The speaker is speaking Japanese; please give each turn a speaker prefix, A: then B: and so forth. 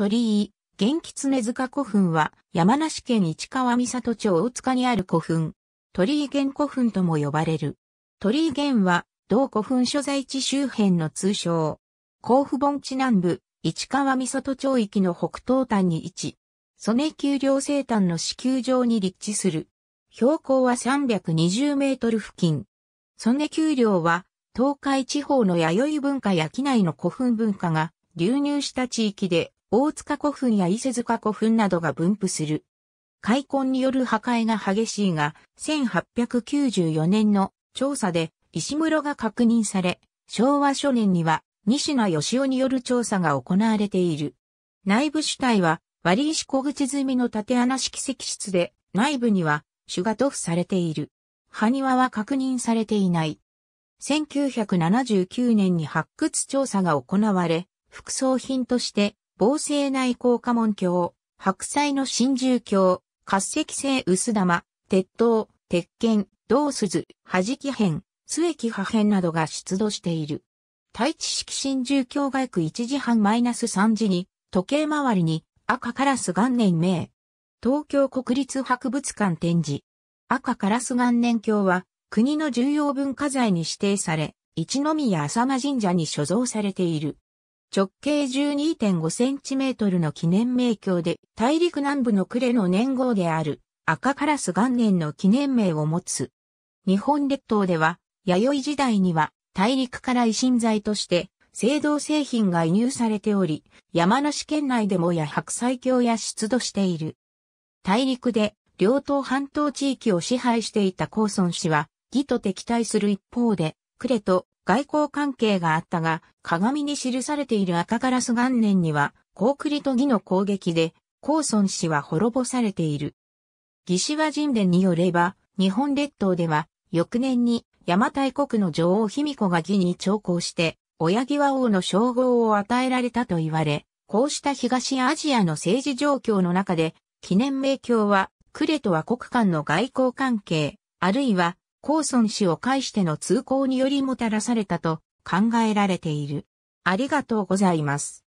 A: 鳥居、元吉根塚古墳は山梨県市川三里町大塚にある古墳。鳥居元古墳とも呼ばれる。鳥居元は同古墳所在地周辺の通称。甲府盆地南部、市川三里町域の北東端に位置。曽根丘陵生誕の支丘上に立地する。標高は320メートル付近。曽根丘陵は東海地方の弥生文化や機内の古墳文化が流入した地域で大塚古墳や伊勢塚古墳などが分布する。開墾による破壊が激しいが、1894年の調査で石室が確認され、昭和初年には西名義夫による調査が行われている。内部主体は割石小口積みの縦穴式石室で、内部には種が塗布されている。埴輪は確認されていない。1979年に発掘調査が行われ、副葬品として防星内効果門橋、白菜の真珠橋、滑石製薄玉、鉄塔、鉄剣、銅鈴、弾き片、末木破片などが出土している。対地式真珠橋外区1時半マイナス -3 時に、時計回りに赤カラス元年名。東京国立博物館展示。赤カラス元年橋は、国の重要文化財に指定され、一宮浅間神社に所蔵されている。直径 12.5cm の記念名鏡で、大陸南部の呉の年号である赤カラス元年の記念名を持つ。日本列島では、弥生時代には大陸から維新材として、製造製品が輸入されており、山梨県内でもや白菜郷や出土している。大陸で両党半島地域を支配していた高村氏は、義と敵対する一方で、呉と外交関係があったが、鏡に記されている赤ガラス元年には、コークリと義の攻撃で、コーソン氏は滅ぼされている。義士は神殿によれば、日本列島では、翌年に、邪馬台国の女王卑弥呼が義に徴行して、親際王の称号を与えられたと言われ、こうした東アジアの政治状況の中で、記念名教は、クレとは国間の外交関係、あるいはソ孫氏を介しての通行によりもたらされたと考えられている。ありがとうございます。